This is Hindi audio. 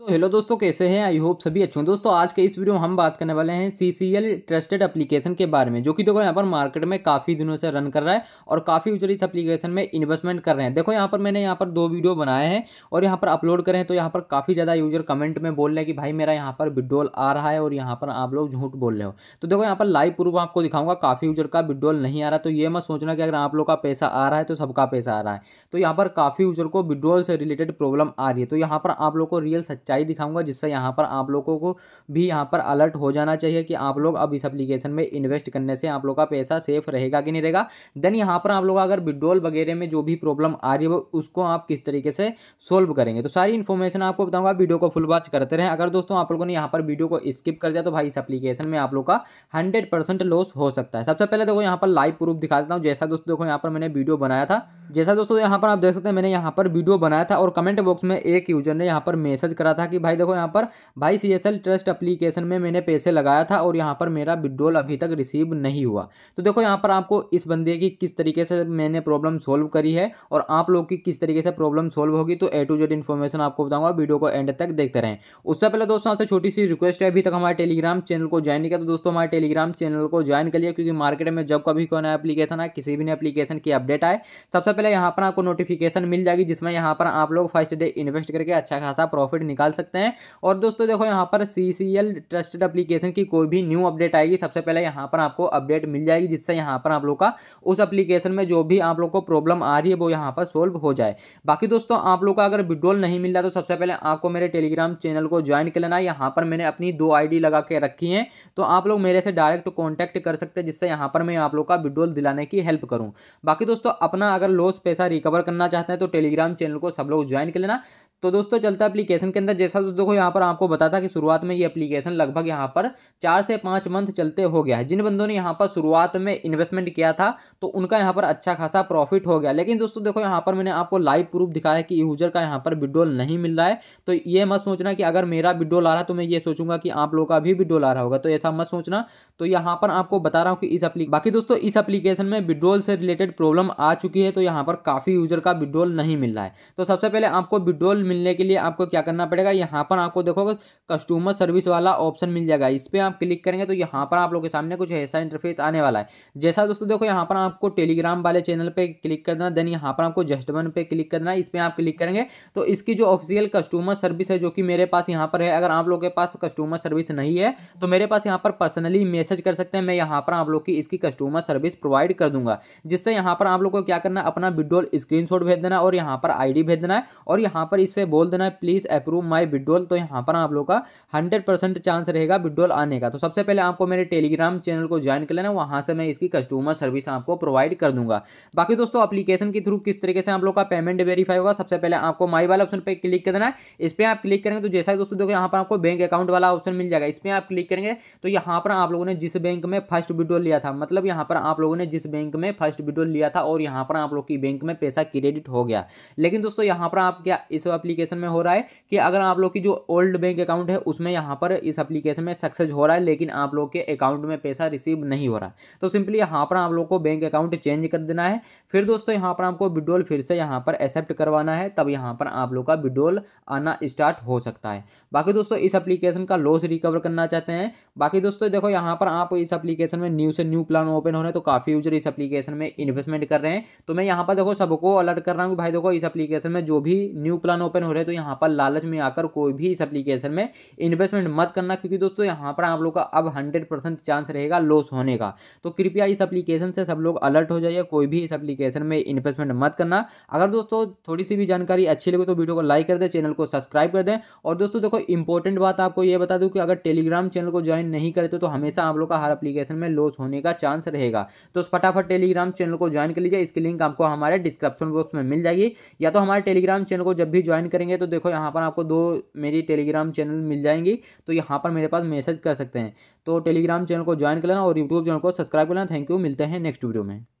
तो हेलो दोस्तों कैसे हैं आई होप सभी अच्छे हों दोस्तों आज के इस वीडियो में हम बात करने वाले हैं C C L trusted application के बारे में जो कि देखो यहाँ पर मार्केट में काफ़ी दिनों से रन कर रहा है और काफ़ी यूजर इस एप्लीकेशन में इन्वेस्टमेंट कर रहे हैं देखो यहाँ पर मैंने यहाँ पर दो वीडियो बनाए हैं और यहाँ पर अपलोड करें तो यहाँ पर काफ़ी ज़्यादा यूजर कमेंट में बोल रहे हैं कि भाई मेरा यहाँ पर विड्रोल आ रहा है और यहाँ पर आप लोग झूठ बोल रहे हो तो देखो यहाँ पर लाइव प्रूफ आपको दिखाऊंगा काफ़ी यूजर का विड्रोल नहीं आ रहा तो ये मत सोचना कि अगर आप लोग का पैसा आ रहा है तो सबका पैसा आ रहा है तो यहाँ पर काफ़ी यूजर को विड्रोल से रिलेटेड प्रॉब्लम आ रही है तो यहाँ पर आप लोग को रियल सच চাই দেখাবো جس سے یہاں پر આપ લોકો કો ભી یہاں પર અલર્ટ હો જના ચાહીએ કે આપ લોકો અભીસ એપ્લિકેશન મે ઇન્વેસ્ટ કરને સે આપ લોકો કા પૈસા સેફ રહેગા કે નહીં રહેગા ધેન યહાં પર આપ લોકો અગર વિડ્રોલ વગેરે મે જો ભી પ્રોબ્લેમ આ રહી હે ઉસકો આપ કિસ તરીકે સે સોલ્વ કરેંગે તો સારી ઇન્ફોર્મેશન આપકો બતાઉંગા વિડિયો કો ફૂલ વૉચ કરતે રહે અગર દોસ્તો આપ લોકો ને યહાં પર વિડિયો કો સ્કીપ કર દે તો ભાઈસ એપ્લિકેશન મે આપ લોકો કા 100% લોસ હો સકતા હે સબસે પહેલે દેખો યહાં પર લાઇવ પ્રૂફ દિખા દેતા હું જેસા દોસ્તો દેખો યહાં પર મેને વિડિયો બનાયા થા જેસા દોસ્તો યહાં પર આપ દેખ સકતે મેને યહાં પર વિડિયો બનાયા થા ઓર કમેન્ટ બોક્સ મે એક યુઝર ને યહાં પર મેસેજ કરા था कि भाई देखो यहाँ पर भाई सी ट्रस्ट अप्लीकेशन में मैंने पैसे लगाया था और यहाँ पर मेरा विड्रोल अभी तक रिसीव नहीं हुआ तो देखो यहाँ पर आपको इस बंदे की किस तरीके से मैंने प्रॉब्लम सोल्व करी है और आप लोग की किस तरीके से प्रॉब्लम सोल्व होगी तो ए टू जेड इन्फॉर्मेशन आपको बताऊंगा वीडियो को एंड तक देखते रहें उससे पहले दोस्तों आपसे छोटी सी रिक्वेस्ट है अभी तक हमारे टेलीग्राम चैनल को ज्वाइन नहीं किया तो दोस्तों हमारे टेलीग्राम चैनल को ज्वाइन करिए क्योंकि मार्केट में जब कभी कोई नया अपलीकेशन आए किसी भी नए अपलीकेशन की अपडेट आए सबसे पहले यहाँ पर आपको नोटिफिकेशन मिल जाएगी जिसमें यहाँ पर आप लोग फर्स्ट डे इन्वेस्ट करके अच्छा खासा प्रॉफिट निकाल डाल सकते हैं और दोस्तों देखो यहाँ पर C C L trusted application की कोई भी न्यू अपडेट आएगी सबसे पहले यहाँ पर आपको अपडेट मिल जाएगी जिससे यहाँ पर आप लोग का उस अप्लीकेशन में जो भी आप लोग को प्रॉब्लम आ रही है वो यहाँ पर सोल्व हो जाए बाकी दोस्तों आप लोग का अगर विड्रोल नहीं मिल रहा तो सबसे पहले आपको मेरे टेलीग्राम चैनल को ज्वाइन कर लेना यहाँ पर मैंने अपनी दो आई लगा के रखी है तो आप लोग मेरे से डायरेक्ट कॉन्टैक्ट कर सकते हैं जिससे यहाँ पर मैं आप लोग का विड्रोल दिलाने की हेल्प करूँ बाकी दोस्तों अपना अगर लॉस पैसा रिकवर करना चाहते हैं तो टेलीग्राम चैनल को सब लोग ज्वाइन कर लेना तो दोस्तों चलता है अपलीकेशन के अंदर जैसा तो देखो यहाँ पर आपको बता था कि शुरुआत में ये एप्लीकेशन लगभग यहाँ पर चार से पाँच मंथ चलते हो गया है जिन बंदों ने यहाँ पर शुरुआत में इन्वेस्टमेंट किया था तो उनका यहाँ पर अच्छा खासा प्रॉफिट हो गया लेकिन दोस्तों देखो यहाँ पर मैंने आपको लाइव प्रूफ दिखाया कि यूजर का यहाँ पर विड्रोल नहीं मिल रहा है तो ये मत सोचना कि अगर मेरा विड्रोल आ रहा तो मैं ये सोचूंगा कि आप लोगों का भी विड्रोल आ रहा होगा तो ऐसा मत सोचना तो यहाँ पर आपको बता रहा हूँ कि इस बाकी दोस्तों इस अप्लीकेशन में विड्रोल से रिलेटेड प्रॉब्लम आ चुकी है तो यहाँ पर काफ़ी यूजर का विड्रोल नहीं मिल रहा है तो सबसे पहले आपको विड्रोल मिलने के लिए आपको क्या करना पड़ेगा जाएगा यहाँ पर आपको देखो कस्टमर सर्विस वाला ऑप्शन मिल जाएगा इस पर आप क्लिक करेंगे तो यहाँ पर आप लोग के सामने कुछ ऐसा इंटरफेस आने वाला है जैसा दोस्तों देखो यहाँ पर आपको टेलीग्राम वाले चैनल पर क्लिक कर देना देन यहाँ पर आपको जस्ट वन पे क्लिक करना है इस पर आप क्लिक करेंगे तो इसकी जो ऑफिशियल कस्टमर सर्विस है जो कि मेरे पास यहाँ पर है अगर आप लोग के पास कस्टमर सर्विस नहीं है तो मेरे पास यहाँ पर पर्सनली मैसेज कर सकते हैं मैं यहाँ पर आप लोग की इसकी कस्टमर सर्विस प्रोवाइड कर दूंगा जिससे यहाँ पर आप लोग को क्या करना अपना विड्रोल स्क्रीनशॉट भेज देना और यहाँ पर आईडी भेज देना है और यहाँ पर इससे बोल देना है प्लीज़ अप्रूव माई विड्रोल तो यहाँ पर आप लोग का हंड्रेड परसेंट चांस रहेगा विड्रोल आने का तो सबसे पहले आपको मेरे टेलीग्राम चैनल को ज्वाइन कर लेना वहाँ से मैं इसकी कस्टमर सर्विस आपको प्रोवाइड कर दूंगा बाकी दोस्तों अपलीकेशन के थ्रू किस तरीके से आप लोग का पेमेंट वेरीफाई होगा सबसे पहले आपको माई वाला ऑप्शन पर क्लिक कर देना है इस पर आप क्लिक करेंगे तो जैसा ही दोस्तों देखो यहाँ पर आपको बैंक अकाउंट वाला ऑप्शन मिल जाएगा इस पर आप क्लिक करेंगे तो यहाँ पर आप लोगों ने जिस बैंक में फर्स्ट विड्रोल लिया था मतलब यहाँ पर आप लोगों ने जिस बैंक में फर्स्ट विड्रोल लिया था और यहाँ पर आप लोग की बैंक में पैसा क्रेडिट हो गया लेकिन दोस्तों यहाँ पर आप क्या इस एप्लीकेशन में हो रहा है कि अगर अगर आप लोग की जो ओल्ड बैंक अकाउंट है उसमें यहाँ पर इस अप्लीकेशन में सक्सेस हो रहा है लेकिन आप लोग के अकाउंट में पैसा रिसीव नहीं हो रहा है तो सिंपली यहाँ पर आप लोग को बैंक अकाउंट चेंज कर देना है फिर दोस्तों यहाँ पर आपको विड्रोल फिर से यहाँ पर एक्सेप्ट करवाना है तब यहाँ पर आप लोग का विड्रोल आना स्टार्ट हो सकता है बाकी दोस्तों इस अप्लीकेशन का लॉस रिकवर करना चाहते हैं बाकी दोस्तों देखो यहाँ पर आप इस अप्लीकेशन में न्यू से न्यू प्लान ओपन हो रहे हैं तो काफ़ी यूजर इस अप्लीकेशन में इन्वेस्टमेंट कर रहे हैं तो मैं यहाँ पर देखो सबको अलर्ट कर रहा हूँ भाई देखो इस अप्लीकेशन में जो भी न्यू प्लान ओपन हो रहे हैं तो यहाँ पर लालच में आकर कोई भी इस एप्लीकेशन में इन्वेस्टमेंट मत करना क्योंकि दोस्तों यहाँ पर आप लोग का अब हंड्रेड परसेंट चांस रहेगा लॉस होने का तो कृपया इस अप्लीकेशन से सब लोग अलर्ट हो जाइए कोई भी इस अप्लीकेशन में इन्वेस्टमेंट मत करना अगर दोस्तों थोड़ी सी भी जानकारी अच्छी लगे तो वीडियो को लाइक कर दें चैनल को सब्सक्राइब कर दें और दोस्तों देखो इंपॉर्टेंट बात आपको यह बता दूँ कि अगर टेलीग्राम चैनल को ज्वाइन नहीं करते तो, तो हमेशा आप लोग का हर एप्लीकेशन में लॉस होने का चांस रहेगा तो फटाफट टेलीग्राम चैनल को ज्वाइन कर लीजिए इसकी लिंक आपको हमारे डिस्क्रिप्शन बॉक्स में मिल जाएगी या तो हमारे टेलीग्राम चैनल को जब भी ज्वाइन करेंगे तो देखो यहाँ पर आपको दो मेरी टेलीग्राम चैनल मिल जाएंगी तो यहाँ पर मेरे पास मैसेज कर सकते हैं तो टेलीग्राम चैनल को ज्वाइन कर लेना और यूट्यूब चैनल को सब्सक्राइब कर लेना थैंक यू मिलते हैं नेक्स्ट वीडियो में